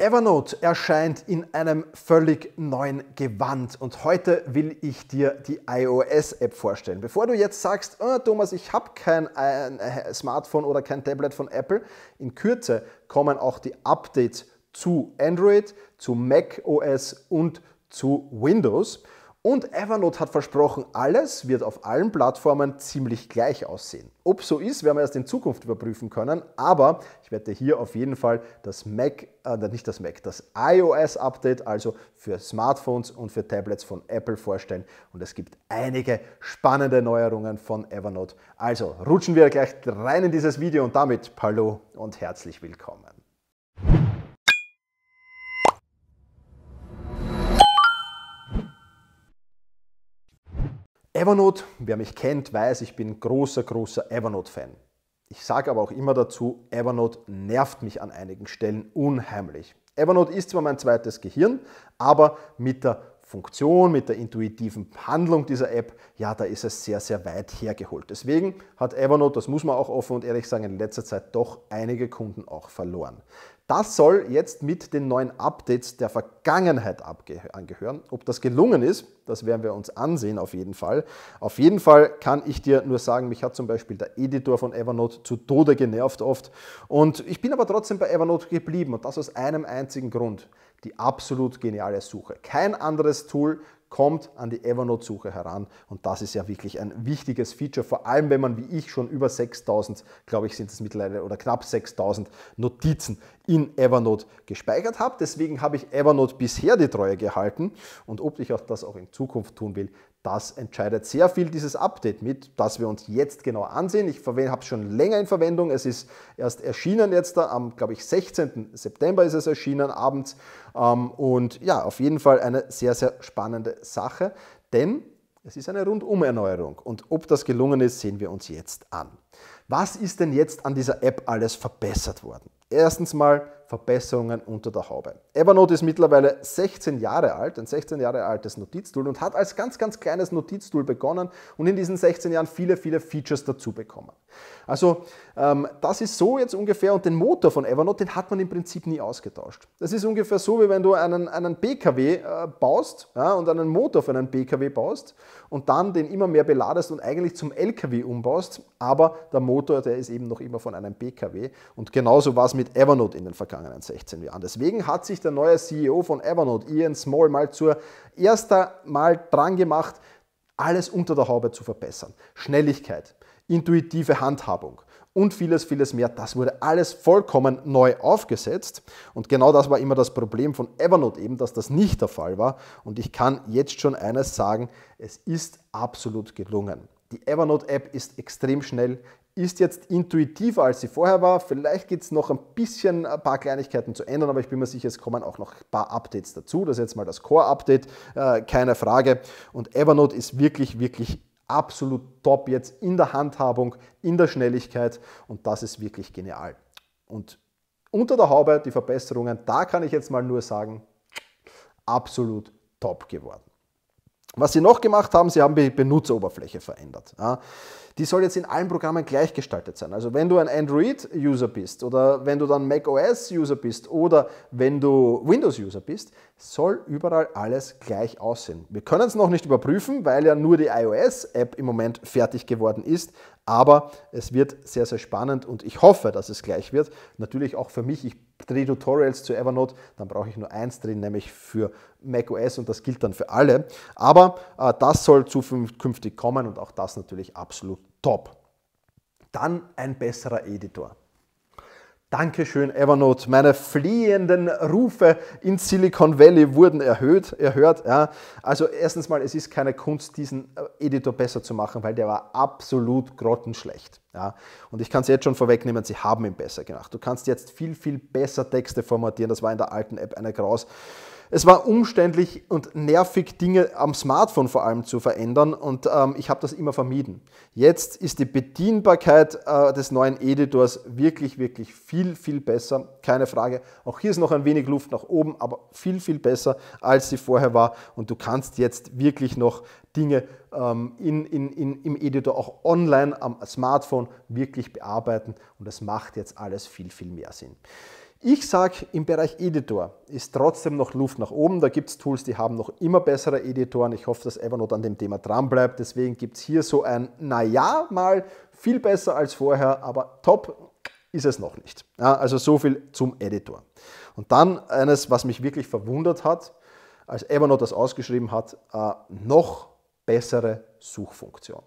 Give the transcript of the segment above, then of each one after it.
Evernote erscheint in einem völlig neuen Gewand und heute will ich dir die iOS-App vorstellen. Bevor du jetzt sagst, oh, Thomas, ich habe kein äh, Smartphone oder kein Tablet von Apple, in Kürze kommen auch die Updates zu Android, zu Mac OS und zu Windows. Und Evernote hat versprochen, alles wird auf allen Plattformen ziemlich gleich aussehen. Ob so ist, werden wir erst in Zukunft überprüfen können, aber ich werde hier auf jeden Fall das Mac, äh, nicht das Mac, das iOS-Update, also für Smartphones und für Tablets von Apple vorstellen. Und es gibt einige spannende Neuerungen von Evernote. Also rutschen wir gleich rein in dieses Video und damit hallo und herzlich willkommen. Evernote, wer mich kennt, weiß, ich bin großer, großer Evernote-Fan. Ich sage aber auch immer dazu, Evernote nervt mich an einigen Stellen unheimlich. Evernote ist zwar mein zweites Gehirn, aber mit der Funktion, mit der intuitiven Handlung dieser App, ja, da ist es sehr, sehr weit hergeholt. Deswegen hat Evernote, das muss man auch offen und ehrlich sagen, in letzter Zeit doch einige Kunden auch verloren. Das soll jetzt mit den neuen Updates der Vergangenheit angehören. Ob das gelungen ist, das werden wir uns ansehen auf jeden Fall. Auf jeden Fall kann ich dir nur sagen, mich hat zum Beispiel der Editor von Evernote zu Tode genervt oft. Und ich bin aber trotzdem bei Evernote geblieben und das aus einem einzigen Grund. Die absolut geniale Suche. Kein anderes Tool kommt an die Evernote-Suche heran. Und das ist ja wirklich ein wichtiges Feature, vor allem wenn man wie ich schon über 6000, glaube ich, sind es mittlerweile oder knapp 6000 Notizen in Evernote gespeichert habe. Deswegen habe ich Evernote bisher die Treue gehalten. Und ob ich auch das auch in Zukunft tun will, das entscheidet sehr viel dieses Update mit, das wir uns jetzt genau ansehen. Ich habe es schon länger in Verwendung. Es ist erst erschienen jetzt da, am, glaube ich, 16. September ist es erschienen, abends. Ähm, und ja, auf jeden Fall eine sehr, sehr spannende Sache, denn es ist eine Rundumerneuerung. Und ob das gelungen ist, sehen wir uns jetzt an. Was ist denn jetzt an dieser App alles verbessert worden? Erstens mal, Verbesserungen unter der Haube. Evernote ist mittlerweile 16 Jahre alt, ein 16 Jahre altes Notiztool und hat als ganz, ganz kleines Notiztool begonnen und in diesen 16 Jahren viele, viele Features dazu bekommen. Also ähm, das ist so jetzt ungefähr und den Motor von Evernote, den hat man im Prinzip nie ausgetauscht. Das ist ungefähr so, wie wenn du einen, einen PKW äh, baust ja, und einen Motor für einen BKW baust und dann den immer mehr beladest und eigentlich zum LKW umbaust, aber der Motor, der ist eben noch immer von einem BKW und genauso war es mit Evernote in den Vergangenheit vergangenen 16 Jahren. Deswegen hat sich der neue CEO von Evernote, Ian Small, mal zur ersten Mal dran gemacht, alles unter der Haube zu verbessern. Schnelligkeit, intuitive Handhabung und vieles, vieles mehr. Das wurde alles vollkommen neu aufgesetzt. Und genau das war immer das Problem von Evernote eben, dass das nicht der Fall war. Und ich kann jetzt schon eines sagen, es ist absolut gelungen. Die Evernote-App ist extrem schnell, ist jetzt intuitiver, als sie vorher war. Vielleicht geht es noch ein bisschen ein paar Kleinigkeiten zu ändern, aber ich bin mir sicher, es kommen auch noch ein paar Updates dazu. Das ist jetzt mal das Core-Update, äh, keine Frage. Und Evernote ist wirklich, wirklich absolut top jetzt in der Handhabung, in der Schnelligkeit und das ist wirklich genial. Und unter der Haube die Verbesserungen, da kann ich jetzt mal nur sagen, absolut top geworden. Was sie noch gemacht haben, sie haben die Benutzeroberfläche verändert. Die soll jetzt in allen Programmen gleichgestaltet sein. Also wenn du ein Android-User bist oder wenn du dann macOS-User bist oder wenn du Windows-User bist, soll überall alles gleich aussehen. Wir können es noch nicht überprüfen, weil ja nur die iOS-App im Moment fertig geworden ist, aber es wird sehr, sehr spannend und ich hoffe, dass es gleich wird. Natürlich auch für mich, ich drei Tutorials zu Evernote, dann brauche ich nur eins drin, nämlich für macOS und das gilt dann für alle. Aber äh, das soll zukünftig kommen und auch das natürlich absolut top. Dann ein besserer Editor. Dankeschön, Evernote. Meine fliehenden Rufe in Silicon Valley wurden erhöht, erhört. Ja. Also erstens mal, es ist keine Kunst, diesen äh, Editor besser zu machen, weil der war absolut grottenschlecht. Ja. Und ich kann es jetzt schon vorwegnehmen, sie haben ihn besser gemacht. Du kannst jetzt viel, viel besser Texte formatieren. Das war in der alten App eine Graus. Es war umständlich und nervig, Dinge am Smartphone vor allem zu verändern und ähm, ich habe das immer vermieden. Jetzt ist die Bedienbarkeit äh, des neuen Editors wirklich, wirklich viel, viel besser, keine Frage. Auch hier ist noch ein wenig Luft nach oben, aber viel, viel besser, als sie vorher war und du kannst jetzt wirklich noch Dinge ähm, in, in, in, im Editor auch online am Smartphone wirklich bearbeiten und das macht jetzt alles viel, viel mehr Sinn. Ich sage, im Bereich Editor ist trotzdem noch Luft nach oben. Da gibt es Tools, die haben noch immer bessere Editoren. Ich hoffe, dass Evernote an dem Thema dran bleibt. Deswegen gibt es hier so ein, naja, mal viel besser als vorher, aber top ist es noch nicht. Ja, also so viel zum Editor. Und dann eines, was mich wirklich verwundert hat, als Evernote das ausgeschrieben hat, äh, noch bessere Suchfunktion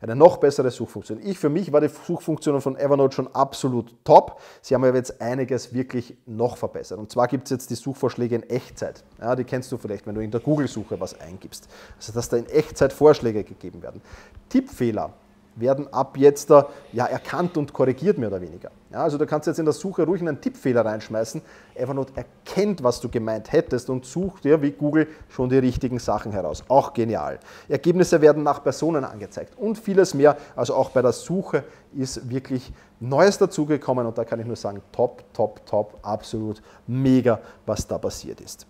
eine noch bessere Suchfunktion. Ich für mich war die Suchfunktion von Evernote schon absolut top. Sie haben aber jetzt einiges wirklich noch verbessert. Und zwar gibt es jetzt die Suchvorschläge in Echtzeit. Ja, die kennst du vielleicht, wenn du in der Google-Suche was eingibst. Also dass da in Echtzeit Vorschläge gegeben werden. Tippfehler werden ab jetzt ja, erkannt und korrigiert, mehr oder weniger. Ja, also du kannst jetzt in der Suche ruhig einen Tippfehler reinschmeißen. Evernote erkennt, was du gemeint hättest und sucht dir wie Google schon die richtigen Sachen heraus. Auch genial. Ergebnisse werden nach Personen angezeigt und vieles mehr. Also auch bei der Suche ist wirklich Neues dazugekommen und da kann ich nur sagen, top, top, top, absolut mega, was da passiert ist.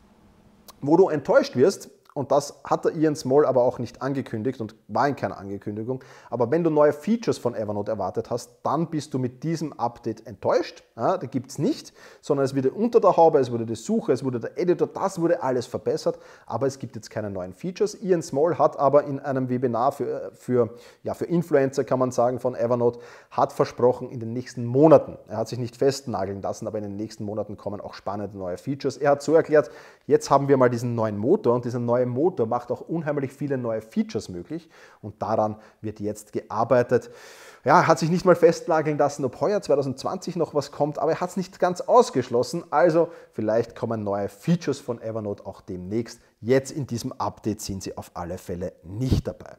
Wo du enttäuscht wirst, und das hat der Ian Small aber auch nicht angekündigt und war in keiner Ankündigung. Aber wenn du neue Features von Evernote erwartet hast, dann bist du mit diesem Update enttäuscht. Ja, da gibt es nicht, sondern es wurde unter der Haube, es wurde die Suche, es wurde der Editor, das wurde alles verbessert, aber es gibt jetzt keine neuen Features. Ian Small hat aber in einem Webinar für, für, ja, für Influencer, kann man sagen, von Evernote, hat versprochen, in den nächsten Monaten, er hat sich nicht festnageln lassen, aber in den nächsten Monaten kommen auch spannende neue Features. Er hat so erklärt, jetzt haben wir mal diesen neuen Motor und diese neue Motor macht auch unheimlich viele neue Features möglich und daran wird jetzt gearbeitet. Ja, hat sich nicht mal festnageln lassen, ob heuer 2020 noch was kommt, aber er hat es nicht ganz ausgeschlossen. Also vielleicht kommen neue Features von Evernote auch demnächst. Jetzt in diesem Update sind sie auf alle Fälle nicht dabei.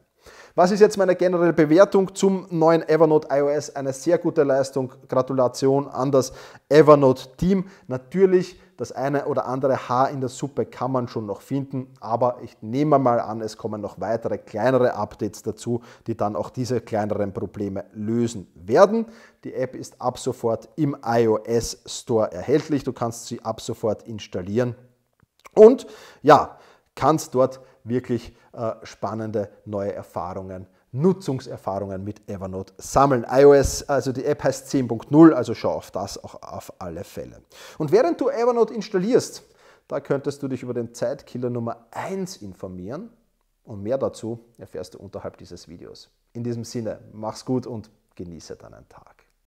Was ist jetzt meine generelle Bewertung zum neuen Evernote iOS? Eine sehr gute Leistung. Gratulation an das Evernote Team. Natürlich, das eine oder andere Haar in der Suppe kann man schon noch finden, aber ich nehme mal an, es kommen noch weitere kleinere Updates dazu, die dann auch diese kleineren Probleme lösen werden. Die App ist ab sofort im iOS Store erhältlich. Du kannst sie ab sofort installieren und ja, kannst dort wirklich äh, spannende neue Erfahrungen, Nutzungserfahrungen mit Evernote sammeln. iOS, also die App heißt 10.0, also schau auf das auch auf alle Fälle. Und während du Evernote installierst, da könntest du dich über den Zeitkiller Nummer 1 informieren und mehr dazu erfährst du unterhalb dieses Videos. In diesem Sinne, mach's gut und genieße deinen Tag.